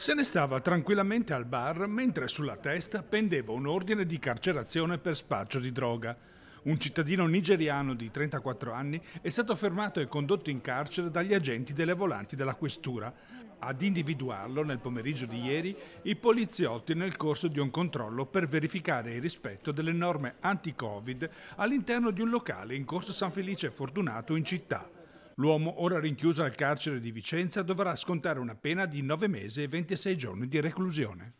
Se ne stava tranquillamente al bar mentre sulla testa pendeva un ordine di carcerazione per spaccio di droga. Un cittadino nigeriano di 34 anni è stato fermato e condotto in carcere dagli agenti delle volanti della questura. Ad individuarlo nel pomeriggio di ieri i poliziotti nel corso di un controllo per verificare il rispetto delle norme anti-Covid all'interno di un locale in corso San Felice Fortunato in città. L'uomo, ora rinchiuso al carcere di Vicenza, dovrà scontare una pena di 9 mesi e 26 giorni di reclusione.